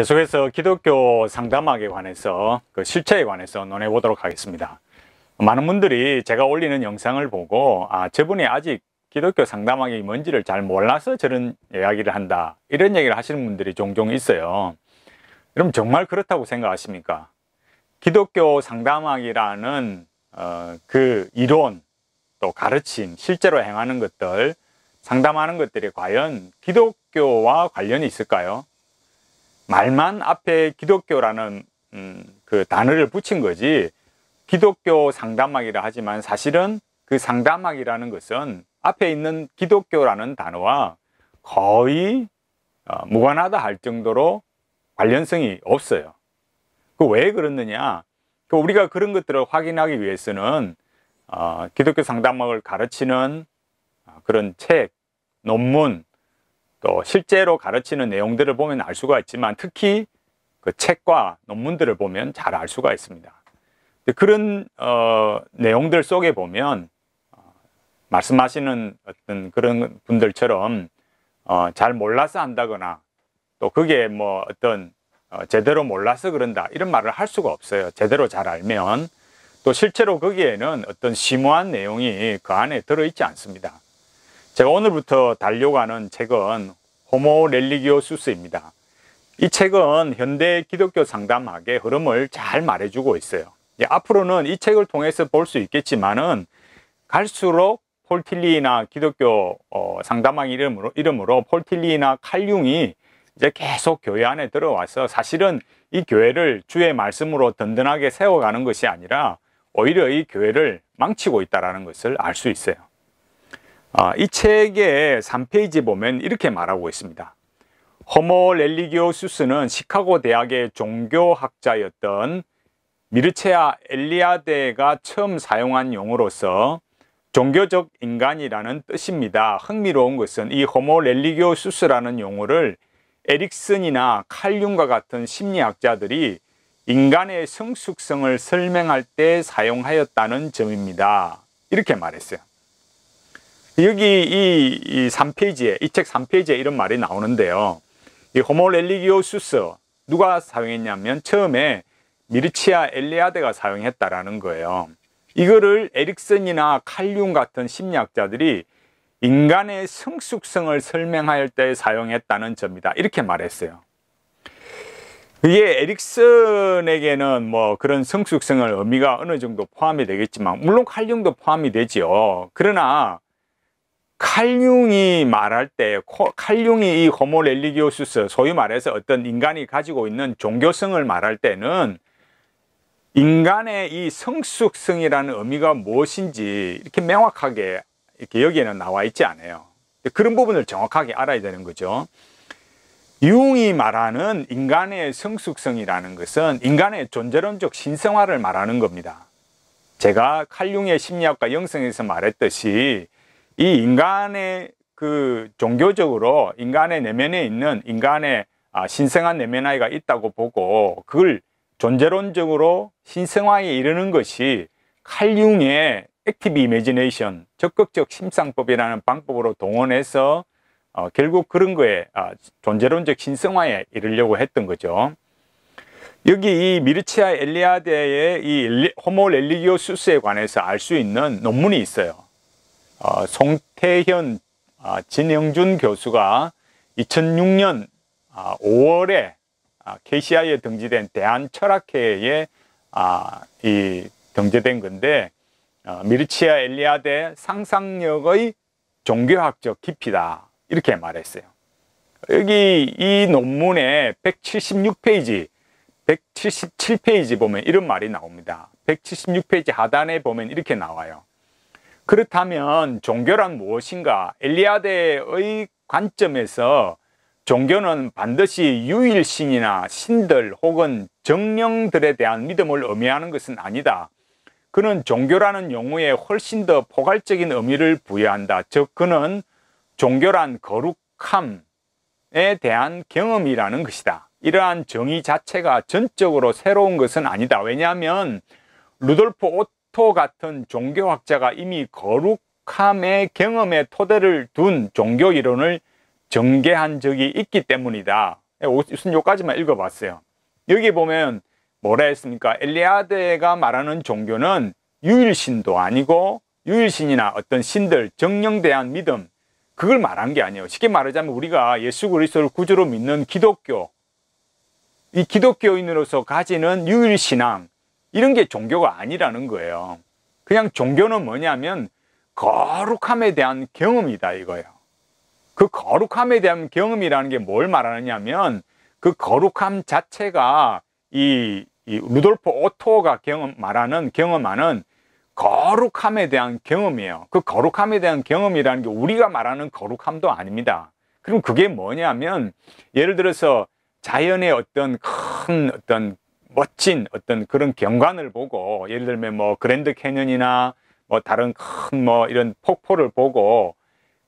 계속해서 기독교 상담학에 관해서 그 실체에 관해서 논해 보도록 하겠습니다. 많은 분들이 제가 올리는 영상을 보고 아 저분이 아직 기독교 상담학이 뭔지를 잘 몰라서 저런 이야기를 한다 이런 얘기를 하시는 분들이 종종 있어요. 그럼 정말 그렇다고 생각하십니까? 기독교 상담학이라는 어, 그 이론 또 가르침 실제로 행하는 것들 상담하는 것들이 과연 기독교와 관련이 있을까요? 말만 앞에 기독교라는 음, 그 단어를 붙인 거지 기독교 상담학이라 하지만 사실은 그 상담학이라는 것은 앞에 있는 기독교라는 단어와 거의 어, 무관하다 할 정도로 관련성이 없어요. 그 왜 그렇느냐? 그 우리가 그런 것들을 확인하기 위해서는 어, 기독교 상담학을 가르치는 어, 그런 책, 논문, 또 실제로 가르치는 내용들을 보면 알 수가 있지만 특히 그 책과 논문들을 보면 잘 알 수가 있습니다. 그런 어, 내용들 속에 보면 어, 말씀하시는 어떤 그런 분들처럼 어, 잘 몰라서 한다거나 또 그게 뭐 어떤 어, 제대로 몰라서 그런다 이런 말을 할 수가 없어요. 제대로 잘 알면 또 실제로 거기에는 어떤 심오한 내용이 그 안에 들어있지 않습니다. 제가 오늘부터 달려가는 책은 호모 렐리기오 수스입니다. 이 책은 현대 기독교 상담학의 흐름을 잘 말해주고 있어요. 예, 앞으로는 이 책을 통해서 볼 수 있겠지만은 갈수록 폴틸리나 기독교 어, 상담학 이름으로, 이름으로 폴틸리나 칼융이 이제 계속 교회 안에 들어와서 사실은 이 교회를 주의 말씀으로 든든하게 세워가는 것이 아니라 오히려 이 교회를 망치고 있다는 것을 알 수 있어요. 아, 이 책의 3페이지 에 보면 이렇게 말하고 있습니다. 호모 렐리기오수스는 시카고 대학의 종교학자였던 미르체아 엘리아데가 처음 사용한 용어로서 종교적 인간이라는 뜻입니다. 흥미로운 것은 이 호모 렐리기오수스라는 용어를 에릭슨이나 칼륨과 같은 심리학자들이 인간의 성숙성을 설명할 때 사용하였다는 점입니다. 이렇게 말했어요. 여기 이, 3페이지에, 이 책 3페이지에 이런 말이 나오는데요. 이 호모 렐리기오수스, 누가 사용했냐면 처음에 미르치아 엘리아데가 사용했다라는 거예요. 이거를 에릭슨이나 칼륨 같은 심리학자들이 인간의 성숙성을 설명할 때 사용했다는 점이다. 이렇게 말했어요. 그게 에릭슨에게는 뭐 그런 성숙성을 의미가 어느 정도 포함이 되겠지만 물론 칼륨도 포함이 되지요. 그러나 칼융이 말할 때 칼융이 이 호모 렐리기오수스 소위 말해서 어떤 인간이 가지고 있는 종교성을 말할 때는 인간의 이 성숙성이라는 의미가 무엇인지 이렇게 명확하게 이렇게 여기에는 나와 있지 않아요. 그런 부분을 정확하게 알아야 되는 거죠. 융이 말하는 인간의 성숙성이라는 것은 인간의 존재론적 신성화를 말하는 겁니다. 제가 칼융의 심리학과 영성에서 말했듯이 이 인간의 그 종교적으로 인간의 내면에 있는 인간의 아, 신성한 내면아이가 있다고 보고 그걸 존재론적으로 신성화에 이르는 것이 칼융의 액티브 이미지네이션 적극적 심상법이라는 방법으로 동원해서 어, 결국 그런 거에 아, 존재론적 신성화에 이르려고 했던 거죠. 여기 이 미르치아 엘리아데의 이엘 호모 렐리기오수스에 관해서 알 수 있는 논문이 있어요. 어, 송태현 어, 진영준 교수가 2006년 5월에 아, KCI에 등재된 대한철학회에 아, 이 등재된 건데 어, 미르치아 엘리아데 상상력의 종교학적 깊이다 이렇게 말했어요. 여기 이 논문의 176페이지, 177페이지 보면 이런 말이 나옵니다. 176페이지 하단에 보면 이렇게 나와요. 그렇다면 종교란 무엇인가? 엘리아데의 관점에서 종교는 반드시 유일신이나 신들 혹은 정령들에 대한 믿음을 의미하는 것은 아니다. 그는 종교라는 용어에 훨씬 더 포괄적인 의미를 부여한다. 즉 그는 종교란 거룩함에 대한 경험이라는 것이다. 이러한 정의 자체가 전적으로 새로운 것은 아니다. 왜냐하면 루돌프 스토 같은 종교학자가 이미 거룩함의 경험에 토대를 둔 종교 이론을 전개한 적이 있기 때문이다. 예, 우선 요까지만 읽어봤어요. 여기 보면 뭐라 했습니까? 엘리아드가 말하는 종교는 유일신도 아니고 유일신이나 어떤 신들, 정령 대한 믿음 그걸 말한 게 아니에요. 쉽게 말하자면 우리가 예수 그리스도를 구주로 믿는 기독교 이 기독교인으로서 가지는 유일신앙 이런 게 종교가 아니라는 거예요. 그냥 종교는 뭐냐면 거룩함에 대한 경험이다 이거예요. 그 거룩함에 대한 경험이라는 게 뭘 말하느냐면 그 거룩함 자체가 이, 이 루돌프 오토가 경험 말하는 경험하는 거룩함에 대한 경험이에요. 그 거룩함에 대한 경험이라는 게 우리가 말하는 거룩함도 아닙니다. 그럼 그게 뭐냐면 예를 들어서 자연의 어떤 큰 어떤 멋진 어떤 그런 경관을 보고 예를 들면 뭐 그랜드 캐년이나 뭐 다른 큰 뭐 이런 폭포를 보고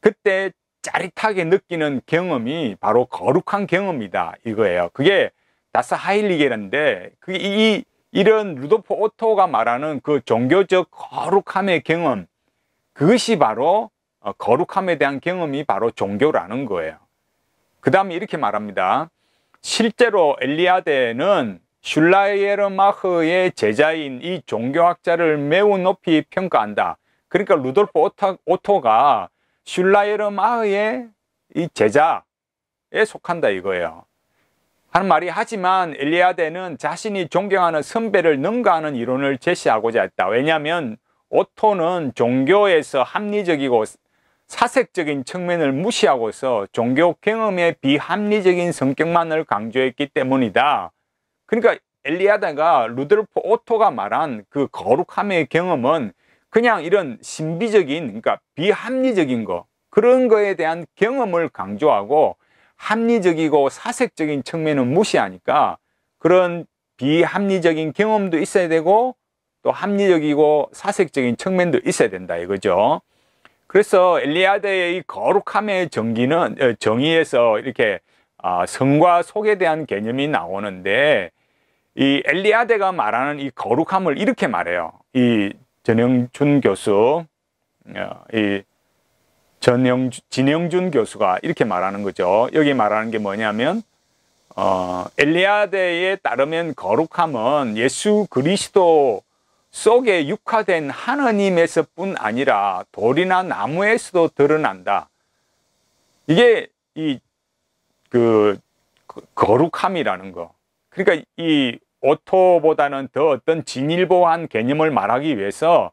그때 짜릿하게 느끼는 경험이 바로 거룩한 경험이다 이거예요. 그게 다스 하일리겔란데 그게 이 이런 루도프 오토가 말하는 그 종교적 거룩함의 경험 그것이 바로 어, 거룩함에 대한 경험이 바로 종교라는 거예요. 그 다음에 이렇게 말합니다. 실제로 엘리아데는 슐라이에르마흐의 제자인 이 종교학자를 매우 높이 평가한다. 그러니까 루돌프 오토, 가 슐라이에르마흐의 이 제자에 속한다 이거예요. 하는 말이 하지만 엘리아데는 자신이 존경하는 선배를 능가하는 이론을 제시하고자 했다. 왜냐하면 오토는 종교에서 합리적이고 사색적인 측면을 무시하고서 종교 경험의 비합리적인 성격만을 강조했기 때문이다. 그러니까 엘리야다가 루돌프 오토가 말한 그 거룩함의 경험은 그냥 이런 신비적인 그러니까 비합리적인 거 그런 거에 대한 경험을 강조하고 합리적이고 사색적인 측면은 무시하니까 그런 비합리적인 경험도 있어야 되고 또 합리적이고 사색적인 측면도 있어야 된다 이거죠. 그래서 엘리야드의 거룩함의 정기는 어, 정의에서 이렇게 아, 성과 속에 대한 개념이 나오는데 이 엘리아데가 말하는 이 거룩함을 이렇게 말해요. 이 전영준 교수, 어, 이 전영, 진영준 교수가 이렇게 말하는 거죠. 여기 말하는 게 뭐냐면, 어, 엘리아데에 따르면 거룩함은 예수 그리스도 속에 육화된 하느님에서뿐 아니라 돌이나 나무에서도 드러난다. 이게 이그 그 거룩함이라는 거. 그러니까 이 오토보다는 더 어떤 진일보한 개념을 말하기 위해서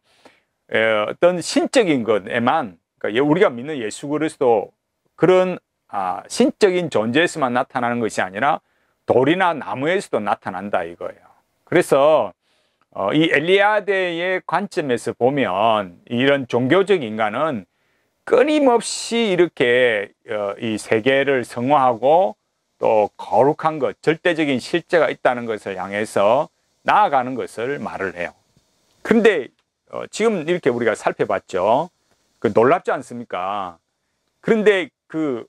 어떤 신적인 것에만 그러니까 예, 우리가 믿는 예수 그리스도 그런 아, 신적인 존재에서만 나타나는 것이 아니라 돌이나 나무에서도 나타난다 이거예요. 그래서 어, 이 엘리아데의 관점에서 보면 이런 종교적 인간은 끊임없이 이렇게 어, 이 세계를 성화하고 또 거룩한 것, 절대적인 실제가 있다는 것을 향해서 나아가는 것을 말을 해요. 근데 어, 지금 이렇게 우리가 살펴봤죠. 그 놀랍지 않습니까? 그런데 그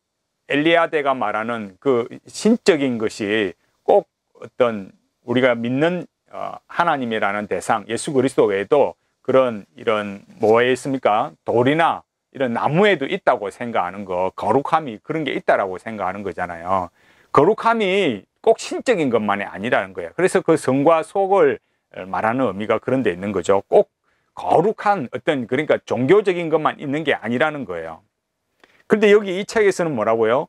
엘리야대가 말하는 그 신적인 것이 꼭 어떤 우리가 믿는 어, 하나님이라는 대상, 예수 그리스도 외에도 그런 이런 뭐에 있습니까? 돌이나 이런 나무에도 있다고 생각하는 거, 거룩함이 그런 게 있다라고 생각하는 거잖아요. 거룩함이 꼭 신적인 것만이 아니라는 거예요. 그래서 그 성과 속을 어, 말하는 의미가 그런 데 있는 거죠. 꼭 거룩한 어떤 그러니까 종교적인 것만 있는 게 아니라는 거예요. 그런데 여기 이 책에서는 뭐라고요?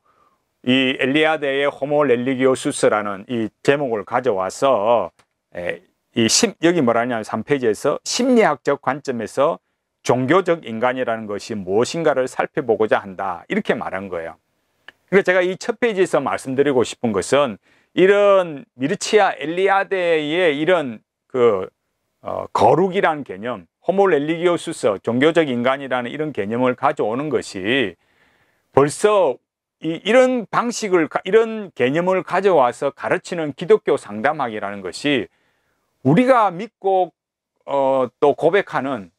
이 엘리아데의 호모 렐리기오수스라는 이 제목을 가져와서 이 심, 여기 뭐라냐면 3페이지에서 심리학적 관점에서 종교적 인간이라는 것이 무엇인가를 살펴보고자 한다 이렇게 말한 거예요. 그러니 제가 이 첫 페이지에서 말씀드리고 싶은 것은 이런 미르치아 엘리아데의 이런 그 어, 거룩이라는 개념, 호모 렐리기오수서 종교적 인간이라는 이런 개념을 가져오는 것이 벌써 이, 이런 방식을, 이런 개념을 가져와서 가르치는 기독교 상담학이라는 것이 우리가 믿고 어, 또 고백하는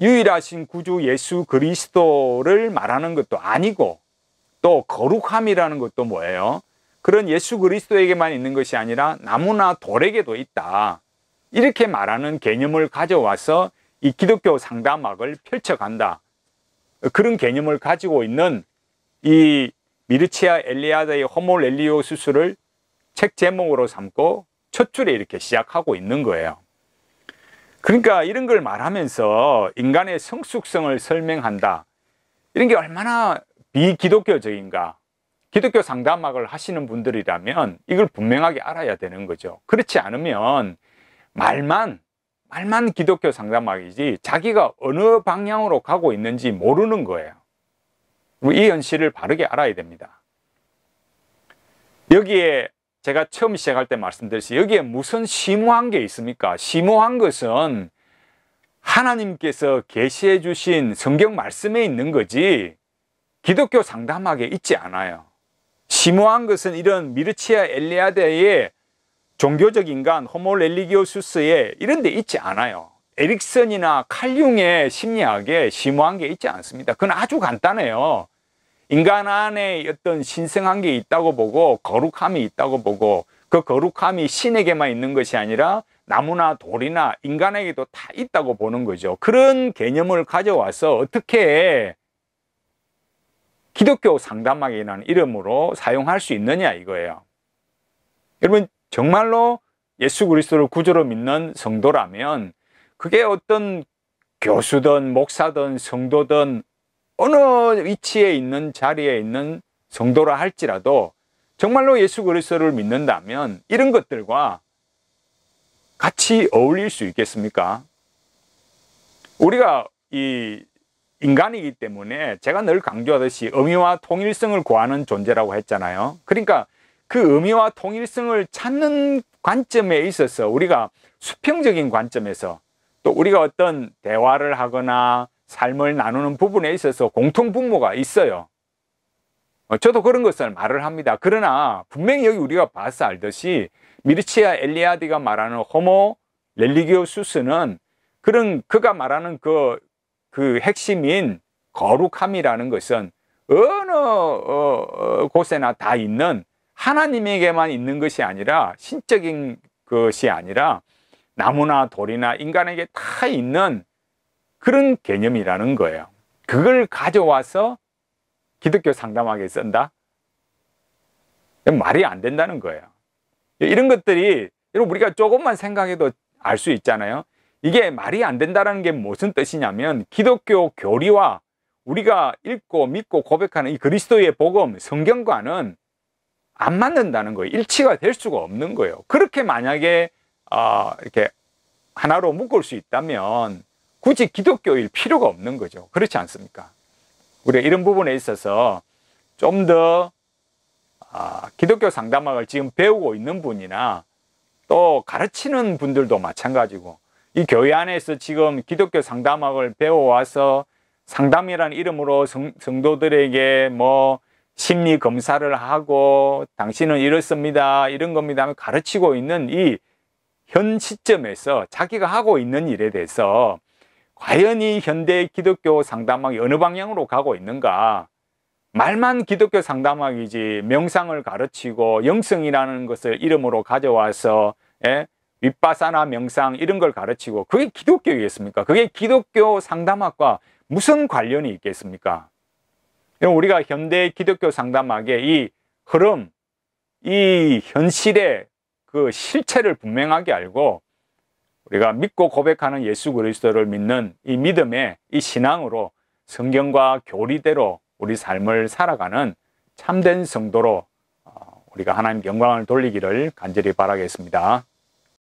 유일하신 구주 예수 그리스도를 말하는 것도 아니고 또 거룩함이라는 것도 뭐예요? 그런 예수 그리스도에게만 있는 것이 아니라 나무나 돌에게도 있다. 이렇게 말하는 개념을 가져와서 이 기독교 상담학을 펼쳐간다. 그런 개념을 가지고 있는 이 미르치아 엘리아다의 호모 렐리오 수술을 책 제목으로 삼고 첫 줄에 이렇게 시작하고 있는 거예요. 그러니까 이런 걸 말하면서 인간의 성숙성을 설명한다. 이런 게 얼마나 비기독교적인가 기독교 상담학을 하시는 분들이라면 이걸 분명하게 알아야 되는 거죠. 그렇지 않으면 말만 말만 기독교 상담학이지 자기가 어느 방향으로 가고 있는지 모르는 거예요. 이 현실을 바르게 알아야 됩니다. 여기에 제가 처음 시작할 때 말씀드렸듯이 여기에 무슨 심오한 게 있습니까? 심오한 것은 하나님께서 계시해 주신 성경 말씀에 있는 거지 기독교 상담학에 있지 않아요. 심오한 것은 이런 미르치아 엘리아데의 종교적 인간 호모 렐리기오수스에 이런 데 있지 않아요. 에릭슨이나 칼융의 심리학에 심오한 게 있지 않습니다. 그건 아주 간단해요. 인간 안에 어떤 신성한 게 있다고 보고 거룩함이 있다고 보고 그 거룩함이 신에게만 있는 것이 아니라 나무나 돌이나 인간에게도 다 있다고 보는 거죠. 그런 개념을 가져와서 어떻게 기독교 상담학이라는 이름으로 사용할 수 있느냐 이거예요. 여러분 정말로 예수 그리스도를 구조로 믿는 성도라면 그게 어떤 교수든 목사든 성도든 어느 위치에 있는 자리에 있는 성도라 할지라도 정말로 예수 그리스도를 믿는다면 이런 것들과 같이 어울릴 수 있겠습니까? 우리가 이 인간이기 때문에 제가 늘 강조하듯이 의미와 통일성을 구하는 존재라고 했잖아요. 그러니까 그 의미와 통일성을 찾는 관점에 있어서 우리가 수평적인 관점에서 또 우리가 어떤 대화를 하거나 삶을 나누는 부분에 있어서 공통분모가 있어요. 어, 저도 그런 것을 말을 합니다. 그러나 분명히 여기 우리가 봐서 알듯이 미르치아 엘리아디가 말하는 호모 렐리기오수스는 그런 그가 말하는 그그 핵심인 거룩함이라는 것은 어느 어, 어, 곳에나 다 있는 하나님에게만 있는 것이 아니라 신적인 것이 아니라 나무나 돌이나 인간에게 다 있는 그런 개념이라는 거예요. 그걸 가져와서 기독교 상담하게 쓴다? 말이 안 된다는 거예요. 이런 것들이 여러분 우리가 조금만 생각해도 알 수 있잖아요. 이게 말이 안 된다는 게 무슨 뜻이냐면 기독교 교리와 우리가 읽고 믿고 고백하는 이 그리스도의 복음, 성경과는 안 맞는다는 거예요. 일치가 될 수가 없는 거예요. 그렇게 만약에 어, 이렇게 하나로 묶을 수 있다면 굳이 기독교일 필요가 없는 거죠. 그렇지 않습니까? 우리가 이런 부분에 있어서 좀 더 아, 기독교 상담학을 지금 배우고 있는 분이나 또 가르치는 분들도 마찬가지고 이 교회 안에서 지금 기독교 상담학을 배워와서 상담이라는 이름으로 성, 성도들에게 뭐 심리 검사를 하고 당신은 이렇습니다 이런 겁니다 하면 가르치고 있는 이 현 시점에서 자기가 하고 있는 일에 대해서 과연 이 현대 기독교 상담학이 어느 방향으로 가고 있는가 말만 기독교 상담학이지 명상을 가르치고 영성이라는 것을 이름으로 가져와서 예? 윗바사나 명상 이런 걸 가르치고 그게 기독교이겠습니까? 그게 기독교 상담학과 무슨 관련이 있겠습니까? 우리가 현대 기독교 상담학의 이 흐름, 이 현실의 그 실체를 분명하게 알고 우리가 믿고 고백하는 예수 그리스도를 믿는 이 믿음의 이 신앙으로 성경과 교리대로 우리 삶을 살아가는 참된 성도로 어, 우리가 하나님 영광을 돌리기를 간절히 바라겠습니다.